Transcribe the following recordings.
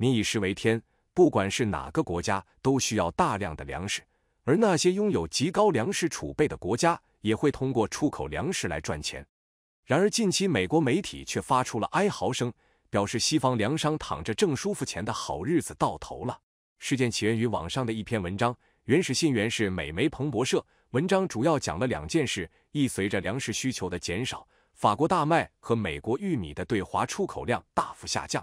民以食为天，不管是哪个国家，都需要大量的粮食。而那些拥有极高粮食储备的国家，也会通过出口粮食来赚钱。然而，近期美国媒体却发出了哀嚎声，表示西方粮商躺着挣舒服钱的好日子到头了。事件起源于网上的一篇文章，原始信源是美媒彭博社。文章主要讲了两件事：一，随着粮食需求的减少，法国大麦和美国玉米的对华出口量大幅下降。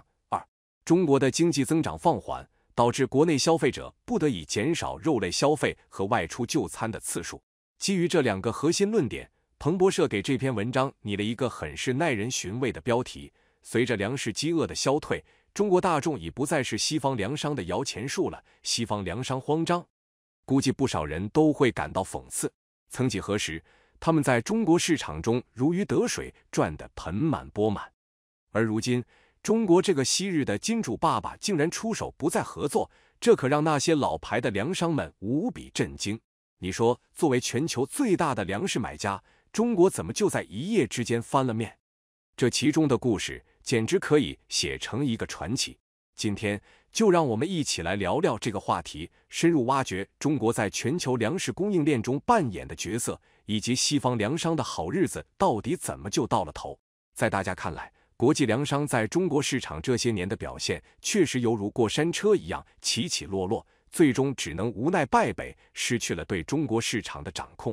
中国的经济增长放缓，导致国内消费者不得已减少肉类消费和外出就餐的次数。基于这两个核心论点，彭博社给这篇文章拟了一个很是耐人寻味的标题：“随着粮食饥饿的消退，中国大众已不再是西方粮商的摇钱树了。”西方粮商慌张，估计不少人都会感到讽刺。曾几何时，他们在中国市场中如鱼得水，赚得盆满钵满，而如今。中国这个昔日的金主爸爸竟然出手不再合作，这可让那些老牌的粮商们无比震惊。你说，作为全球最大的粮食买家，中国怎么就在一夜之间翻了面？这其中的故事简直可以写成一个传奇。今天就让我们一起来聊聊这个话题，深入挖掘中国在全球粮食供应链中扮演的角色，以及西方粮商的好日子到底怎么就到了头。在大家看来，国际粮商在中国市场这些年的表现，确实犹如过山车一样起起落落，最终只能无奈败北，失去了对中国市场的掌控。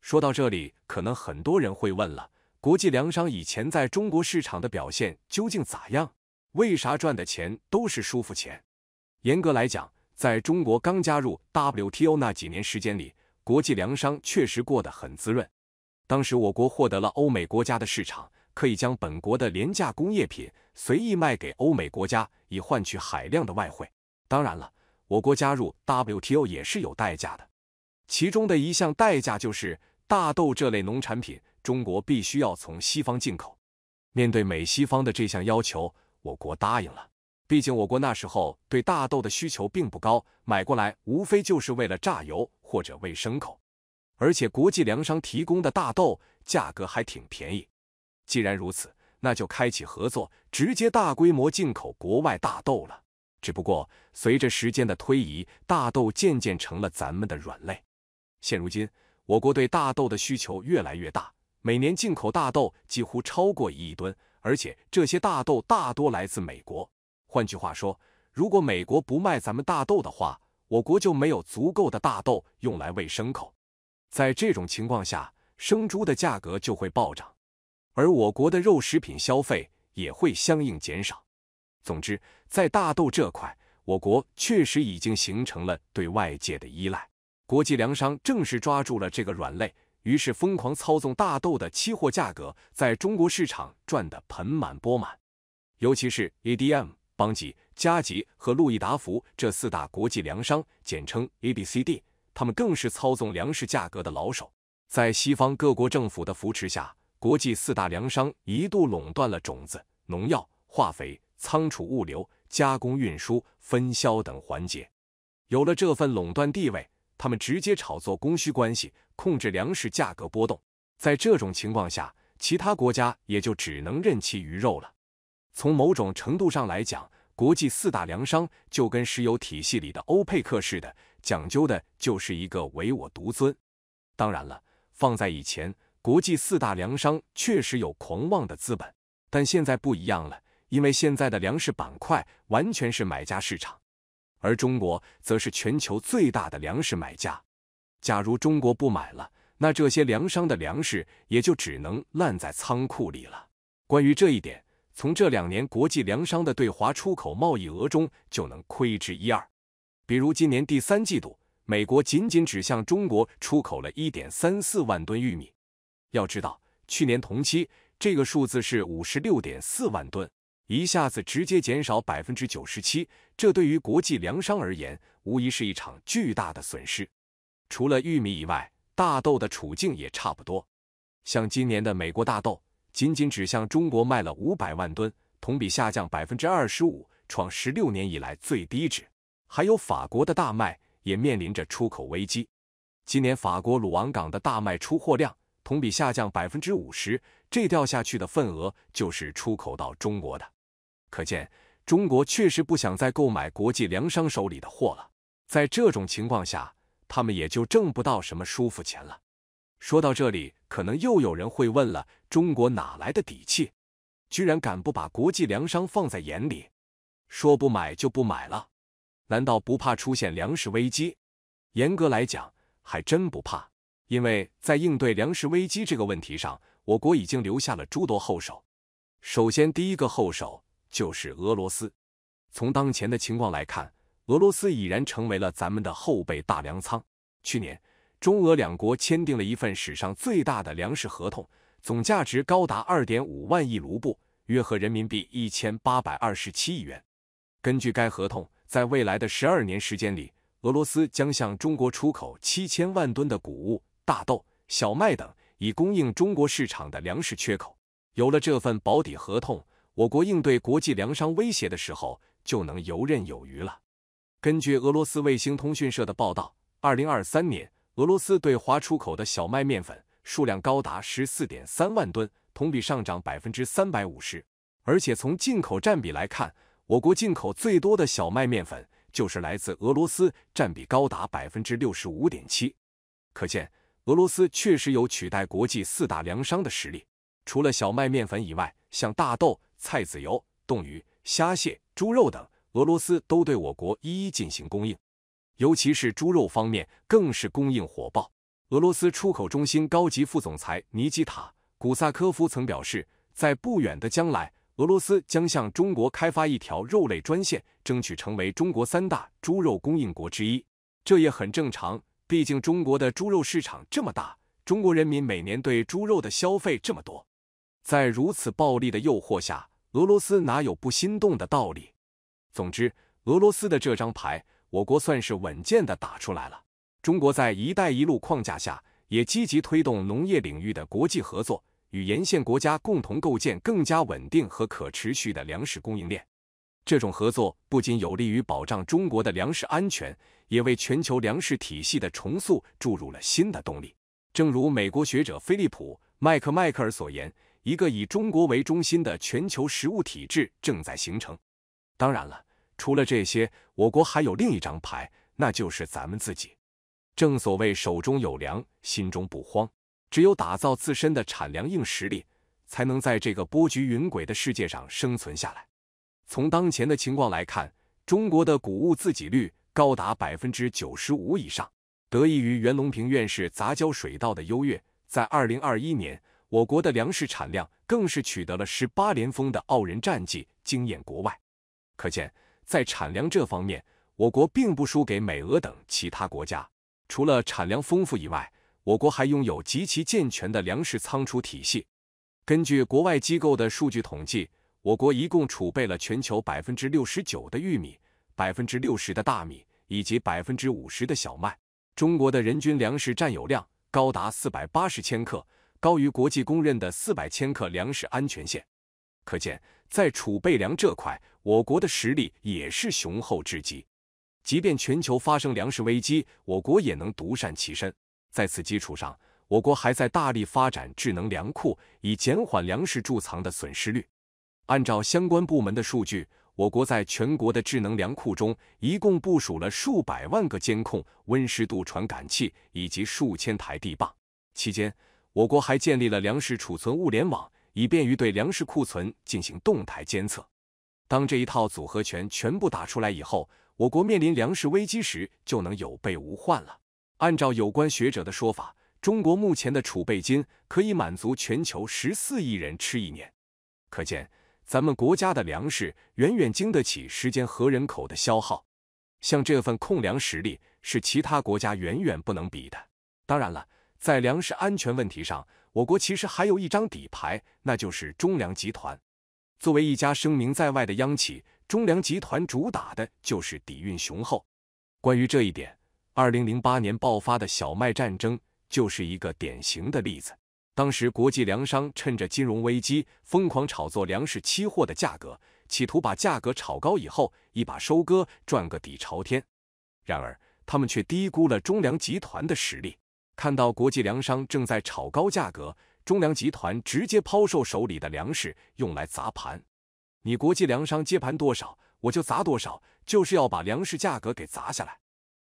说到这里，可能很多人会问了：国际粮商以前在中国市场的表现究竟咋样？为啥赚的钱都是舒服钱？严格来讲，在中国刚加入 WTO 那几年时间里，国际粮商确实过得很滋润。当时我国获得了欧美国家的市场。可以将本国的廉价工业品随意卖给欧美国家，以换取海量的外汇。当然了，我国加入 WTO 也是有代价的，其中的一项代价就是大豆这类农产品，中国必须要从西方进口。面对美西方的这项要求，我国答应了。毕竟我国那时候对大豆的需求并不高，买过来无非就是为了榨油或者喂牲口，而且国际粮商提供的大豆价格还挺便宜。既然如此，那就开启合作，直接大规模进口国外大豆了。只不过，随着时间的推移，大豆渐渐成了咱们的软肋。现如今，我国对大豆的需求越来越大，每年进口大豆几乎超过一亿吨，而且这些大豆大多来自美国。换句话说，如果美国不卖咱们大豆的话，我国就没有足够的大豆用来喂牲口。在这种情况下，生猪的价格就会暴涨。而我国的肉食品消费也会相应减少。总之，在大豆这块，我国确实已经形成了对外界的依赖。国际粮商正是抓住了这个软肋，于是疯狂操纵大豆的期货价格，在中国市场赚得盆满钵满。尤其是 ADM、邦吉、加吉和路易达孚这四大国际粮商（简称 ABCD），他们更是操纵粮食价格的老手。在西方各国政府的扶持下，国际四大粮商一度垄断了种子、农药、化肥、仓储、物流、加工、运输、分销等环节。有了这份垄断地位，他们直接炒作供需关系，控制粮食价格波动。在这种情况下，其他国家也就只能任其鱼肉了。从某种程度上来讲，国际四大粮商就跟石油体系里的欧佩克似的，讲究的就是一个唯我独尊。当然了，放在以前。国际四大粮商确实有狂妄的资本，但现在不一样了，因为现在的粮食板块完全是买家市场，而中国则是全球最大的粮食买家。假如中国不买了，那这些粮商的粮食也就只能烂在仓库里了。关于这一点，从这两年国际粮商的对华出口贸易额中就能窥之一二。比如今年第三季度，美国仅仅只向中国出口了1.34万吨玉米。要知道，去年同期这个数字是五十六点四万吨，一下子直接减少百分之九十七，这对于国际粮商而言，无疑是一场巨大的损失。除了玉米以外，大豆的处境也差不多。像今年的美国大豆，仅仅只向中国卖了五百万吨，同比下降百分之二十五，创十六年以来最低值。还有法国的大麦也面临着出口危机，今年法国鲁昂港的大麦出货量。同比下降百分之五十，这掉下去的份额就是出口到中国的。可见，中国确实不想再购买国际粮商手里的货了。在这种情况下，他们也就挣不到什么舒服钱了。说到这里，可能又有人会问了：中国哪来的底气，居然敢不把国际粮商放在眼里，说不买就不买了？难道不怕出现粮食危机？严格来讲，还真不怕。因为在应对粮食危机这个问题上，我国已经留下了诸多后手。首先，第一个后手就是俄罗斯。从当前的情况来看，俄罗斯已然成为了咱们的后备大粮仓。去年，中俄两国签订了一份史上最大的粮食合同，总价值高达二点五万亿卢布，约合人民币一千八百二十七亿元。根据该合同，在未来的十二年时间里，俄罗斯将向中国出口七千万吨的谷物。大豆、小麦等以供应中国市场的粮食缺口。有了这份保底合同，我国应对国际粮商威胁的时候就能游刃有余了。根据俄罗斯卫星通讯社的报道，二零二三年俄罗斯对华出口的小麦面粉数量高达十四点三万吨，同比上涨百分之三百五十。而且从进口占比来看，我国进口最多的小麦面粉就是来自俄罗斯，占比高达百分之六十五点七。可见。俄罗斯确实有取代国际四大粮商的实力。除了小麦面粉以外，像大豆、菜籽油、冻鱼、虾蟹、猪肉等，俄罗斯都对我国一一进行供应。尤其是猪肉方面，更是供应火爆。俄罗斯出口中心高级副总裁尼基塔·古萨科夫曾表示，在不远的将来，俄罗斯将向中国开发一条肉类专线，争取成为中国三大猪肉供应国之一。这也很正常。毕竟中国的猪肉市场这么大，中国人民每年对猪肉的消费这么多，在如此暴利的诱惑下，俄罗斯哪有不心动的道理？总之，俄罗斯的这张牌，我国算是稳健的打出来了。中国在“一带一路”框架下，也积极推动农业领域的国际合作，与沿线国家共同构建更加稳定和可持续的粮食供应链。这种合作不仅有利于保障中国的粮食安全，也为全球粮食体系的重塑注入了新的动力。正如美国学者菲利普·麦克迈克尔所言，一个以中国为中心的全球食物体制正在形成。当然了，除了这些，我国还有另一张牌，那就是咱们自己。正所谓手中有粮，心中不慌。只有打造自身的产粮硬实力，才能在这个波谲云诡的世界上生存下来。从当前的情况来看，中国的谷物自给率高达百分之九十五以上，得益于袁隆平院士杂交水稻的优越。在二零二一年，我国的粮食产量更是取得了十八连丰的傲人战绩，惊艳国外。可见，在产粮这方面，我国并不输给美俄等其他国家。除了产粮丰富以外，我国还拥有极其健全的粮食仓储体系。根据国外机构的数据统计。我国一共储备了全球百分之六十九的玉米，百分之六十的大米，以及百分之五十的小麦。中国的人均粮食占有量高达四百八十千克，高于国际公认的四百千克粮食安全线。可见，在储备粮这块，我国的实力也是雄厚至极。即便全球发生粮食危机，我国也能独善其身。在此基础上，我国还在大力发展智能粮库，以减缓粮食贮藏的损失率。按照相关部门的数据，我国在全国的智能粮库中，一共部署了数百万个监控温湿度传感器以及数千台地磅。期间，我国还建立了粮食储存物联网，以便于对粮食库存进行动态监测。当这一套组合拳全部打出来以后，我国面临粮食危机时就能有备无患了。按照有关学者的说法，中国目前的储备金可以满足全球十四亿人吃一年，可见。咱们国家的粮食远远经得起时间和人口的消耗，像这份控粮实力是其他国家远远不能比的。当然了，在粮食安全问题上，我国其实还有一张底牌，那就是中粮集团。作为一家声名在外的央企，中粮集团主打的就是底蕴雄厚。关于这一点，二零零八年爆发的小麦战争就是一个典型的例子。当时，国际粮商趁着金融危机疯狂炒作粮食期货的价格，企图把价格炒高以后，一把收割赚个底朝天。然而，他们却低估了中粮集团的实力。看到国际粮商正在炒高价格，中粮集团直接抛售手里的粮食，用来砸盘。你国际粮商接盘多少，我就砸多少，就是要把粮食价格给砸下来。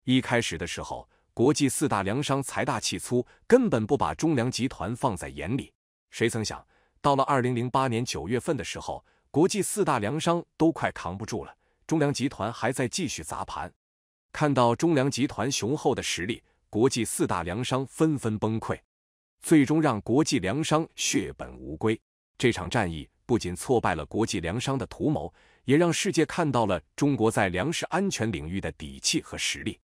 一开始的时候。国际四大粮商财大气粗，根本不把中粮集团放在眼里。谁曾想，到了二零零八年九月份的时候，国际四大粮商都快扛不住了，中粮集团还在继续砸盘。看到中粮集团雄厚的实力，国际四大粮商纷纷崩溃，最终让国际粮商血本无归。这场战役不仅挫败了国际粮商的图谋，也让世界看到了中国在粮食安全领域的底气和实力。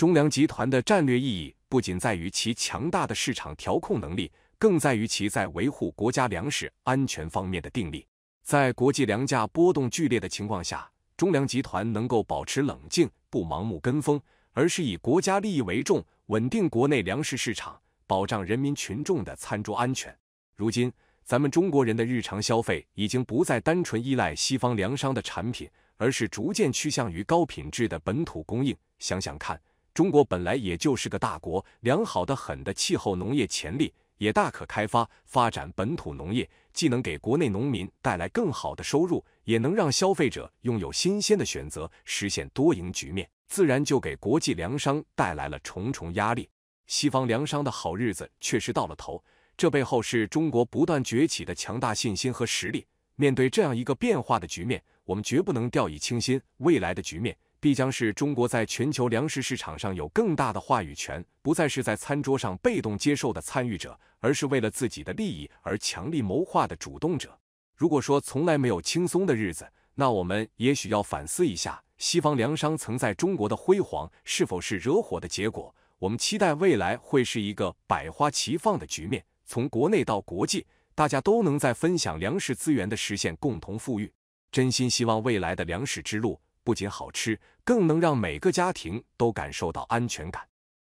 中粮集团的战略意义不仅在于其强大的市场调控能力，更在于其在维护国家粮食安全方面的定力。在国际粮价波动剧烈的情况下，中粮集团能够保持冷静，不盲目跟风，而是以国家利益为重，稳定国内粮食市场，保障人民群众的餐桌安全。如今，咱们中国人的日常消费已经不再单纯依赖西方粮商的产品，而是逐渐趋向于高品质的本土供应。想想看。中国本来也就是个大国，良好的很的气候，农业潜力也大可开发发展本土农业，既能给国内农民带来更好的收入，也能让消费者拥有新鲜的选择，实现多赢局面，自然就给国际粮商带来了重重压力。西方粮商的好日子确实到了头，这背后是中国不断崛起的强大信心和实力。面对这样一个变化的局面，我们绝不能掉以轻心，未来的局面。必将是中国在全球粮食市场上有更大的话语权，不再是在餐桌上被动接受的参与者，而是为了自己的利益而强力谋划的主动者。如果说从来没有轻松的日子，那我们也许要反思一下，西方粮商曾在中国的辉煌是否是惹火的结果？我们期待未来会是一个百花齐放的局面，从国内到国际，大家都能在分享粮食资源的实现共同富裕。真心希望未来的粮食之路。不仅好吃，更能让每个家庭都感受到安全感。